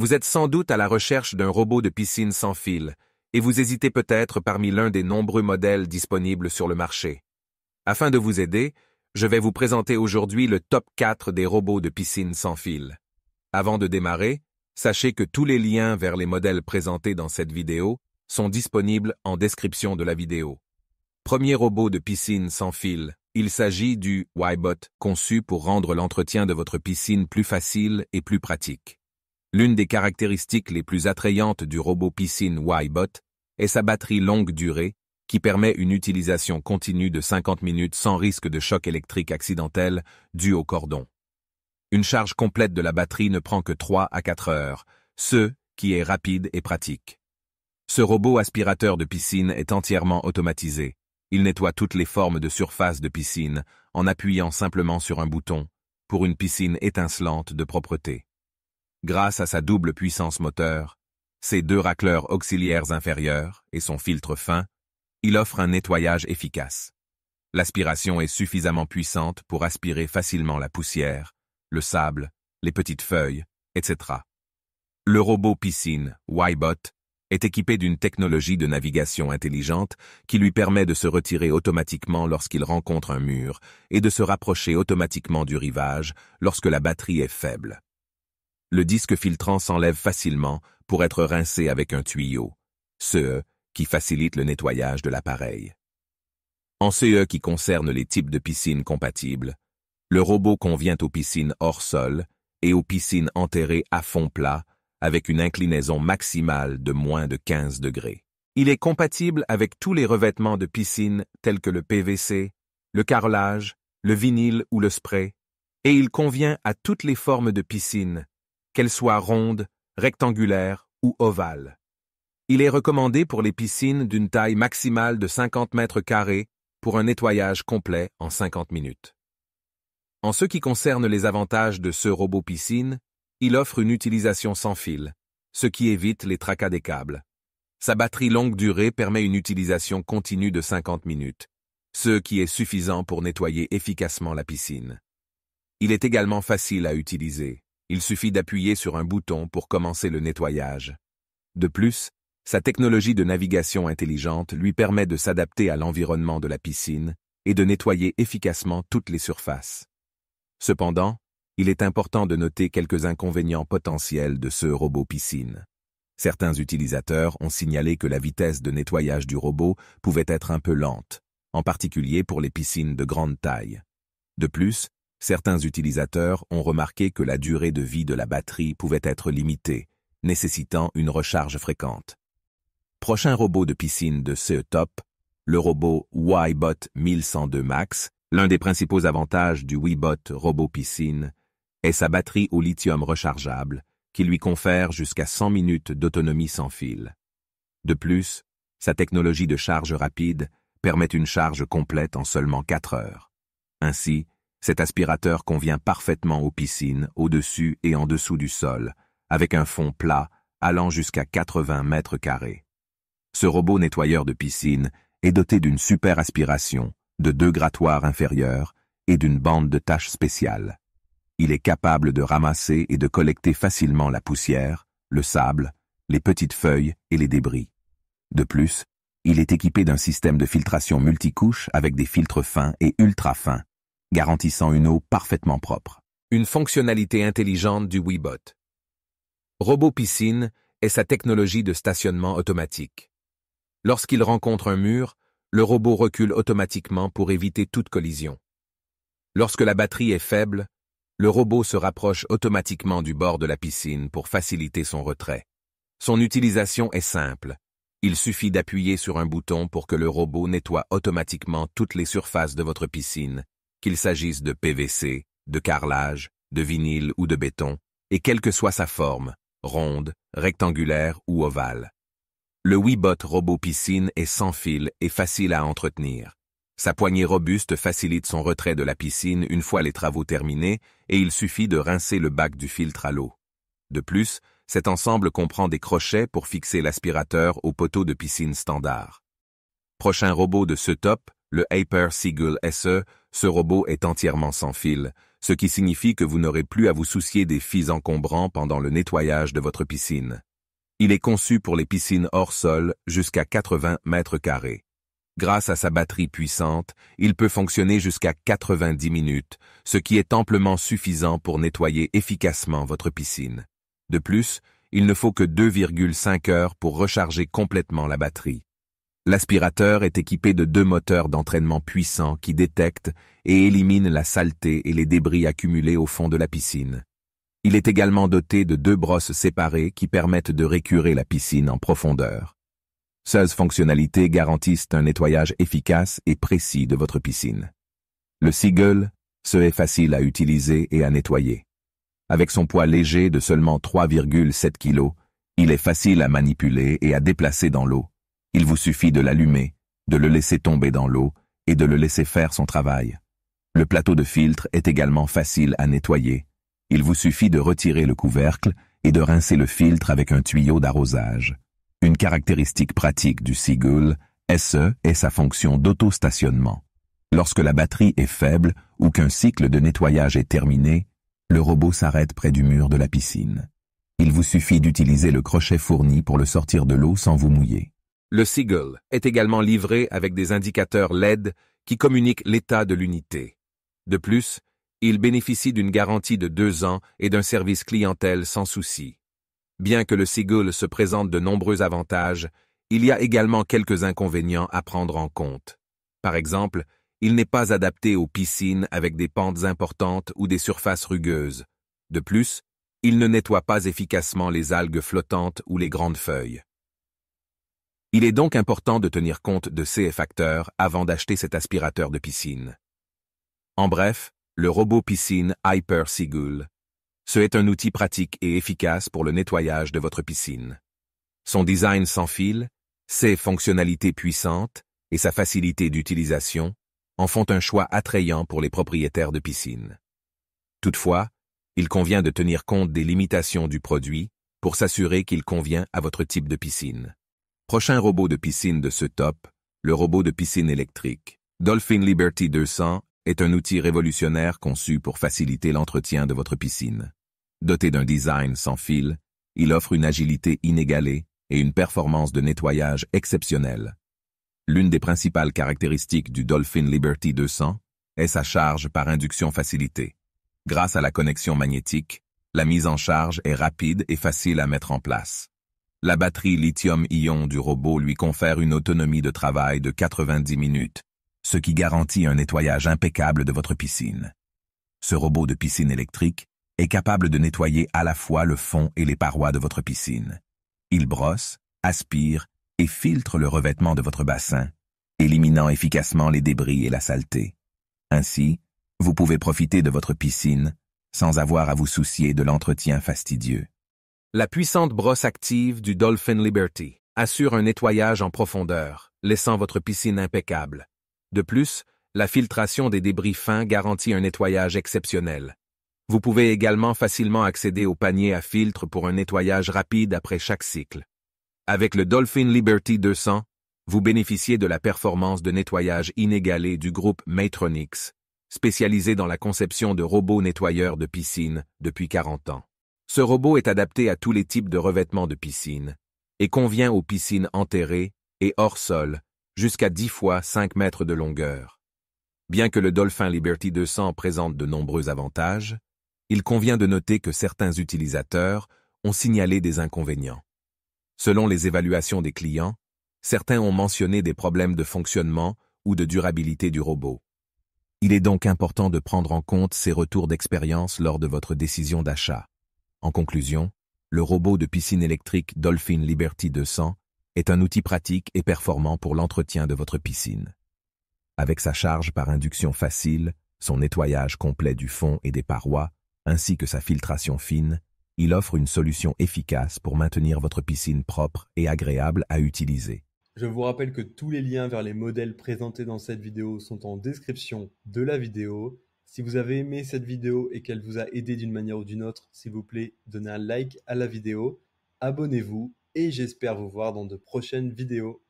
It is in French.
Vous êtes sans doute à la recherche d'un robot de piscine sans fil, et vous hésitez peut-être parmi l'un des nombreux modèles disponibles sur le marché. Afin de vous aider, je vais vous présenter aujourd'hui le top 4 des robots de piscine sans fil. Avant de démarrer, sachez que tous les liens vers les modèles présentés dans cette vidéo sont disponibles en description de la vidéo. Premier robot de piscine sans fil, il s'agit du Ybot conçu pour rendre l'entretien de votre piscine plus facile et plus pratique. L'une des caractéristiques les plus attrayantes du robot piscine y est sa batterie longue durée, qui permet une utilisation continue de 50 minutes sans risque de choc électrique accidentel dû au cordon. Une charge complète de la batterie ne prend que 3 à 4 heures, ce qui est rapide et pratique. Ce robot aspirateur de piscine est entièrement automatisé. Il nettoie toutes les formes de surface de piscine en appuyant simplement sur un bouton, pour une piscine étincelante de propreté grâce à sa double puissance moteur, ses deux racleurs auxiliaires inférieurs et son filtre fin, il offre un nettoyage efficace. L'aspiration est suffisamment puissante pour aspirer facilement la poussière, le sable, les petites feuilles, etc. Le robot piscine, y est équipé d'une technologie de navigation intelligente qui lui permet de se retirer automatiquement lorsqu'il rencontre un mur et de se rapprocher automatiquement du rivage lorsque la batterie est faible le disque filtrant s'enlève facilement pour être rincé avec un tuyau, CE qui facilite le nettoyage de l'appareil. En CE qui concerne les types de piscines compatibles, le robot convient aux piscines hors sol et aux piscines enterrées à fond plat avec une inclinaison maximale de moins de 15 degrés. Il est compatible avec tous les revêtements de piscine tels que le PVC, le carrelage, le vinyle ou le spray, et il convient à toutes les formes de piscines qu'elle soit rondes, rectangulaire ou ovale. Il est recommandé pour les piscines d'une taille maximale de 50 mètres carrés pour un nettoyage complet en 50 minutes. En ce qui concerne les avantages de ce robot piscine, il offre une utilisation sans fil, ce qui évite les tracas des câbles. Sa batterie longue durée permet une utilisation continue de 50 minutes, ce qui est suffisant pour nettoyer efficacement la piscine. Il est également facile à utiliser il suffit d'appuyer sur un bouton pour commencer le nettoyage. De plus, sa technologie de navigation intelligente lui permet de s'adapter à l'environnement de la piscine et de nettoyer efficacement toutes les surfaces. Cependant, il est important de noter quelques inconvénients potentiels de ce robot piscine. Certains utilisateurs ont signalé que la vitesse de nettoyage du robot pouvait être un peu lente, en particulier pour les piscines de grande taille. De plus, certains utilisateurs ont remarqué que la durée de vie de la batterie pouvait être limitée, nécessitant une recharge fréquente. Prochain robot de piscine de CE Top, le robot YBot 1102 Max, l'un des principaux avantages du Y-Bot Robot Piscine, est sa batterie au lithium rechargeable, qui lui confère jusqu'à 100 minutes d'autonomie sans fil. De plus, sa technologie de charge rapide permet une charge complète en seulement 4 heures. Ainsi, cet aspirateur convient parfaitement aux piscines, au-dessus et en dessous du sol, avec un fond plat allant jusqu'à 80 mètres carrés. Ce robot nettoyeur de piscine est doté d'une super aspiration, de deux grattoirs inférieurs et d'une bande de tâches spéciale. Il est capable de ramasser et de collecter facilement la poussière, le sable, les petites feuilles et les débris. De plus, il est équipé d'un système de filtration multicouche avec des filtres fins et ultra fins garantissant une eau parfaitement propre. Une fonctionnalité intelligente du WeBot. Robot Piscine est sa technologie de stationnement automatique. Lorsqu'il rencontre un mur, le robot recule automatiquement pour éviter toute collision. Lorsque la batterie est faible, le robot se rapproche automatiquement du bord de la piscine pour faciliter son retrait. Son utilisation est simple. Il suffit d'appuyer sur un bouton pour que le robot nettoie automatiquement toutes les surfaces de votre piscine, qu'il s'agisse de PVC, de carrelage, de vinyle ou de béton, et quelle que soit sa forme, ronde, rectangulaire ou ovale. Le Weebot Robot Piscine est sans fil et facile à entretenir. Sa poignée robuste facilite son retrait de la piscine une fois les travaux terminés et il suffit de rincer le bac du filtre à l'eau. De plus, cet ensemble comprend des crochets pour fixer l'aspirateur au poteau de piscine standard. Prochain robot de ce top, le Hyper Seagull SE, ce robot est entièrement sans fil, ce qui signifie que vous n'aurez plus à vous soucier des fils encombrants pendant le nettoyage de votre piscine. Il est conçu pour les piscines hors sol jusqu'à 80 mètres carrés. Grâce à sa batterie puissante, il peut fonctionner jusqu'à 90 minutes, ce qui est amplement suffisant pour nettoyer efficacement votre piscine. De plus, il ne faut que 2,5 heures pour recharger complètement la batterie. L'aspirateur est équipé de deux moteurs d'entraînement puissants qui détectent et éliminent la saleté et les débris accumulés au fond de la piscine. Il est également doté de deux brosses séparées qui permettent de récurer la piscine en profondeur. Seules fonctionnalités garantissent un nettoyage efficace et précis de votre piscine. Le Seagull se est facile à utiliser et à nettoyer. Avec son poids léger de seulement 3,7 kg, il est facile à manipuler et à déplacer dans l'eau, il vous suffit de l'allumer, de le laisser tomber dans l'eau et de le laisser faire son travail. Le plateau de filtre est également facile à nettoyer. Il vous suffit de retirer le couvercle et de rincer le filtre avec un tuyau d'arrosage. Une caractéristique pratique du Seagull SE est sa fonction d'auto-stationnement. Lorsque la batterie est faible ou qu'un cycle de nettoyage est terminé, le robot s'arrête près du mur de la piscine. Il vous suffit d'utiliser le crochet fourni pour le sortir de l'eau sans vous mouiller. Le Seagull est également livré avec des indicateurs LED qui communiquent l'état de l'unité. De plus, il bénéficie d'une garantie de deux ans et d'un service clientèle sans souci. Bien que le Seagull se présente de nombreux avantages, il y a également quelques inconvénients à prendre en compte. Par exemple, il n'est pas adapté aux piscines avec des pentes importantes ou des surfaces rugueuses. De plus, il ne nettoie pas efficacement les algues flottantes ou les grandes feuilles. Il est donc important de tenir compte de ces facteurs avant d'acheter cet aspirateur de piscine. En bref, le robot piscine Hyper Seagull. Ce est un outil pratique et efficace pour le nettoyage de votre piscine. Son design sans fil, ses fonctionnalités puissantes et sa facilité d'utilisation en font un choix attrayant pour les propriétaires de piscines. Toutefois, il convient de tenir compte des limitations du produit pour s'assurer qu'il convient à votre type de piscine. Prochain robot de piscine de ce top, le robot de piscine électrique. Dolphin Liberty 200 est un outil révolutionnaire conçu pour faciliter l'entretien de votre piscine. Doté d'un design sans fil, il offre une agilité inégalée et une performance de nettoyage exceptionnelle. L'une des principales caractéristiques du Dolphin Liberty 200 est sa charge par induction facilitée. Grâce à la connexion magnétique, la mise en charge est rapide et facile à mettre en place. La batterie lithium-ion du robot lui confère une autonomie de travail de 90 minutes, ce qui garantit un nettoyage impeccable de votre piscine. Ce robot de piscine électrique est capable de nettoyer à la fois le fond et les parois de votre piscine. Il brosse, aspire et filtre le revêtement de votre bassin, éliminant efficacement les débris et la saleté. Ainsi, vous pouvez profiter de votre piscine sans avoir à vous soucier de l'entretien fastidieux. La puissante brosse active du Dolphin Liberty assure un nettoyage en profondeur, laissant votre piscine impeccable. De plus, la filtration des débris fins garantit un nettoyage exceptionnel. Vous pouvez également facilement accéder au panier à filtre pour un nettoyage rapide après chaque cycle. Avec le Dolphin Liberty 200, vous bénéficiez de la performance de nettoyage inégalée du groupe Matronix, spécialisé dans la conception de robots nettoyeurs de piscine depuis 40 ans. Ce robot est adapté à tous les types de revêtements de piscine et convient aux piscines enterrées et hors sol jusqu'à 10 fois 5 mètres de longueur. Bien que le Dolphin Liberty 200 présente de nombreux avantages, il convient de noter que certains utilisateurs ont signalé des inconvénients. Selon les évaluations des clients, certains ont mentionné des problèmes de fonctionnement ou de durabilité du robot. Il est donc important de prendre en compte ces retours d'expérience lors de votre décision d'achat. En conclusion, le robot de piscine électrique Dolphin Liberty 200 est un outil pratique et performant pour l'entretien de votre piscine. Avec sa charge par induction facile, son nettoyage complet du fond et des parois, ainsi que sa filtration fine, il offre une solution efficace pour maintenir votre piscine propre et agréable à utiliser. Je vous rappelle que tous les liens vers les modèles présentés dans cette vidéo sont en description de la vidéo si vous avez aimé cette vidéo et qu'elle vous a aidé d'une manière ou d'une autre, s'il vous plaît, donnez un like à la vidéo, abonnez-vous et j'espère vous voir dans de prochaines vidéos.